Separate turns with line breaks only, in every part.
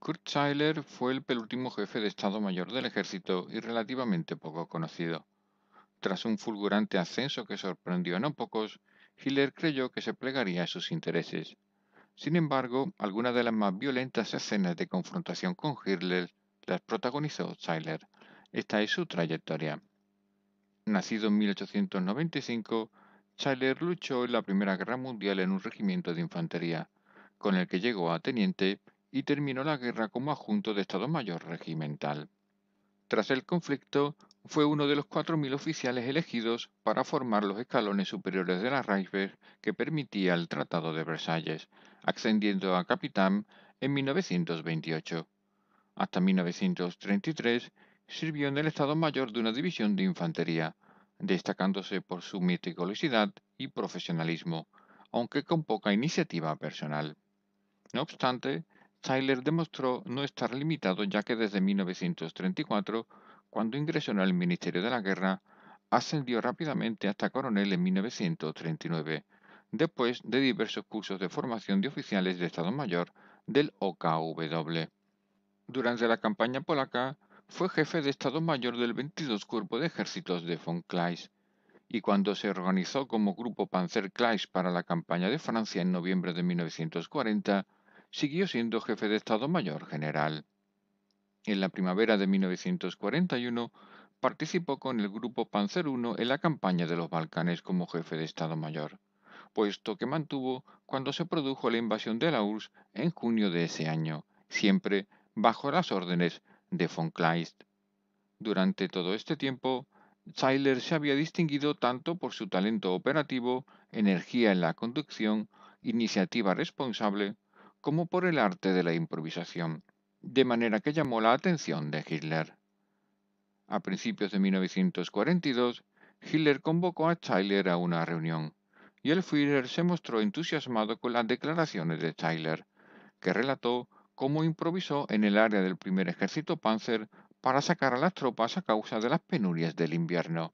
Kurt Schuyler fue el penúltimo jefe de Estado Mayor del Ejército y relativamente poco conocido. Tras un fulgurante ascenso que sorprendió a no pocos, Hitler creyó que se plegaría a sus intereses. Sin embargo, algunas de las más violentas escenas de confrontación con Hitler las protagonizó Schuyler. Esta es su trayectoria. Nacido en 1895, Schuyler luchó en la Primera Guerra Mundial en un regimiento de infantería, con el que llegó a teniente y terminó la guerra como adjunto de Estado Mayor Regimental. Tras el conflicto, fue uno de los 4.000 oficiales elegidos para formar los escalones superiores de la Reichswehr que permitía el Tratado de Versalles, ascendiendo a capitán en 1928. Hasta 1933 sirvió en el Estado Mayor de una división de infantería, destacándose por su meticulosidad y profesionalismo, aunque con poca iniciativa personal. No obstante, Tyler demostró no estar limitado ya que desde 1934, cuando ingresó en el Ministerio de la Guerra, ascendió rápidamente hasta coronel en 1939, después de diversos cursos de formación de oficiales de Estado Mayor del OKW. Durante la campaña polaca, fue jefe de Estado Mayor del 22 Cuerpo de Ejércitos de von Kleist, y cuando se organizó como Grupo Panzer Kleist para la campaña de Francia en noviembre de 1940, siguió siendo jefe de Estado Mayor General. En la primavera de 1941 participó con el grupo Panzer I en la campaña de los Balcanes como jefe de Estado Mayor, puesto que mantuvo cuando se produjo la invasión de la URSS en junio de ese año, siempre bajo las órdenes de von Kleist. Durante todo este tiempo, Zeiler se había distinguido tanto por su talento operativo, energía en la conducción, iniciativa responsable, como por el arte de la improvisación, de manera que llamó la atención de Hitler. A principios de 1942, Hitler convocó a Tyler a una reunión, y el Führer se mostró entusiasmado con las declaraciones de Tyler, que relató cómo improvisó en el área del primer ejército Panzer para sacar a las tropas a causa de las penurias del invierno.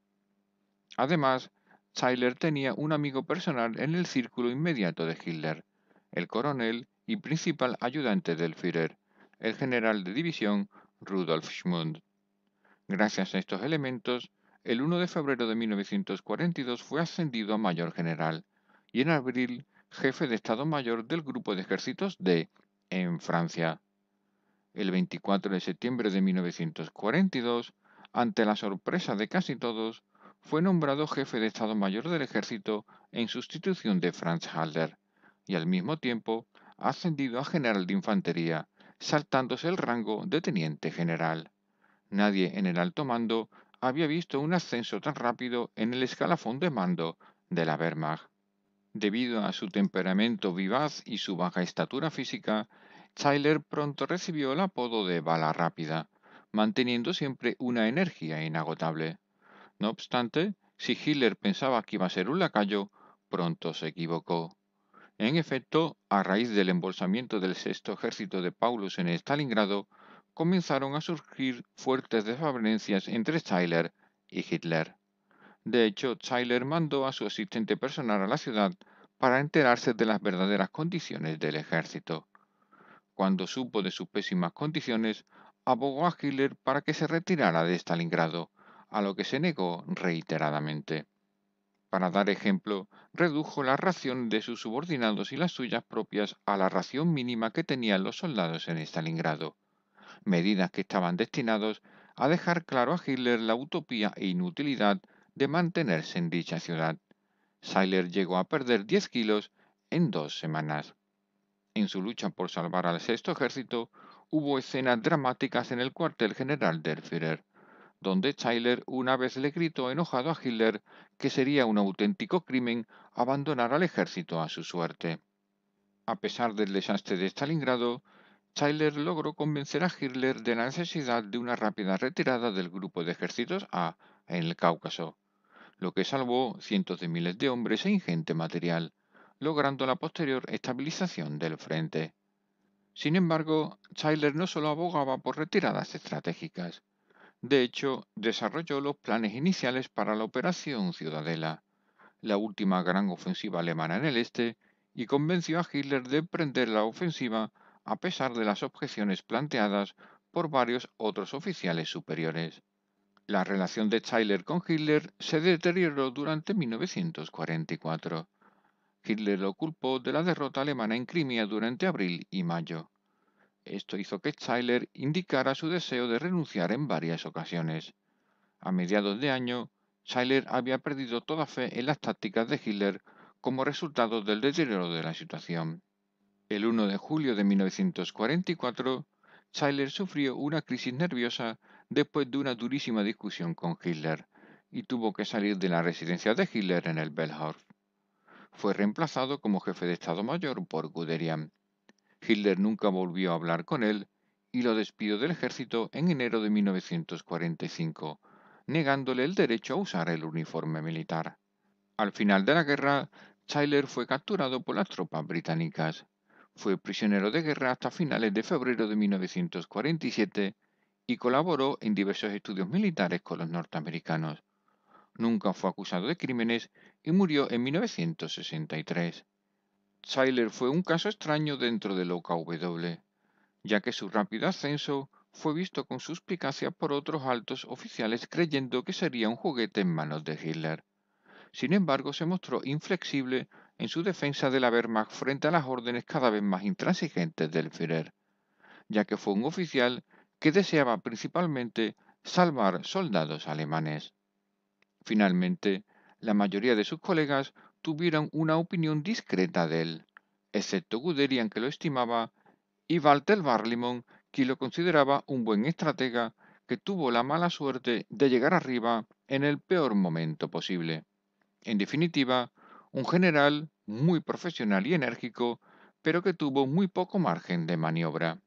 Además, Tyler tenía un amigo personal en el círculo inmediato de Hitler, el coronel y principal ayudante del Führer, el general de división Rudolf Schmund. Gracias a estos elementos, el 1 de febrero de 1942 fue ascendido a mayor general y en abril jefe de Estado Mayor del Grupo de Ejércitos D en Francia. El 24 de septiembre de 1942, ante la sorpresa de casi todos, fue nombrado jefe de Estado Mayor del Ejército en sustitución de Franz Halder y al mismo tiempo ascendido a general de infantería, saltándose el rango de teniente general. Nadie en el alto mando había visto un ascenso tan rápido en el escalafón de mando de la Wehrmacht. Debido a su temperamento vivaz y su baja estatura física, Tyler pronto recibió el apodo de bala rápida, manteniendo siempre una energía inagotable. No obstante, si Hitler pensaba que iba a ser un lacayo, pronto se equivocó. En efecto, a raíz del embolsamiento del sexto ejército de Paulus en Stalingrado, comenzaron a surgir fuertes desavenencias entre Tyler y Hitler. De hecho, Tyler mandó a su asistente personal a la ciudad para enterarse de las verdaderas condiciones del ejército. Cuando supo de sus pésimas condiciones, abogó a Hitler para que se retirara de Stalingrado, a lo que se negó reiteradamente. Para dar ejemplo, redujo la ración de sus subordinados y las suyas propias a la ración mínima que tenían los soldados en Stalingrado, medidas que estaban destinados a dejar claro a Hitler la utopía e inutilidad de mantenerse en dicha ciudad. Seiler llegó a perder 10 kilos en dos semanas. En su lucha por salvar al sexto ejército, hubo escenas dramáticas en el cuartel general del Führer donde Tyler una vez le gritó enojado a Hitler que sería un auténtico crimen abandonar al ejército a su suerte. A pesar del desastre de Stalingrado, Tyler logró convencer a Hitler de la necesidad de una rápida retirada del grupo de ejércitos A en el Cáucaso, lo que salvó cientos de miles de hombres e ingente material, logrando la posterior estabilización del frente. Sin embargo, Tyler no solo abogaba por retiradas estratégicas, de hecho, desarrolló los planes iniciales para la Operación Ciudadela, la última gran ofensiva alemana en el este, y convenció a Hitler de emprender la ofensiva a pesar de las objeciones planteadas por varios otros oficiales superiores. La relación de Tyler con Hitler se deterioró durante 1944. Hitler lo culpó de la derrota alemana en Crimea durante abril y mayo. Esto hizo que Tyler indicara su deseo de renunciar en varias ocasiones. A mediados de año, Tyler había perdido toda fe en las tácticas de Hitler como resultado del deterioro de la situación. El 1 de julio de 1944, Tyler sufrió una crisis nerviosa después de una durísima discusión con Hitler y tuvo que salir de la residencia de Hitler en el Bellhorf. Fue reemplazado como jefe de Estado Mayor por Guderian. Hitler nunca volvió a hablar con él y lo despidió del ejército en enero de 1945, negándole el derecho a usar el uniforme militar. Al final de la guerra, Tyler fue capturado por las tropas británicas. Fue prisionero de guerra hasta finales de febrero de 1947 y colaboró en diversos estudios militares con los norteamericanos. Nunca fue acusado de crímenes y murió en 1963. Seiler fue un caso extraño dentro de del OKW, ya que su rápido ascenso fue visto con suspicacia por otros altos oficiales creyendo que sería un juguete en manos de Hitler. Sin embargo, se mostró inflexible en su defensa de la Wehrmacht frente a las órdenes cada vez más intransigentes del Führer, ya que fue un oficial que deseaba principalmente salvar soldados alemanes. Finalmente, la mayoría de sus colegas tuvieron una opinión discreta de él, excepto Guderian que lo estimaba y Walter Barlimon, quien lo consideraba un buen estratega que tuvo la mala suerte de llegar arriba en el peor momento posible. En definitiva, un general muy profesional y enérgico, pero que tuvo muy poco margen de maniobra.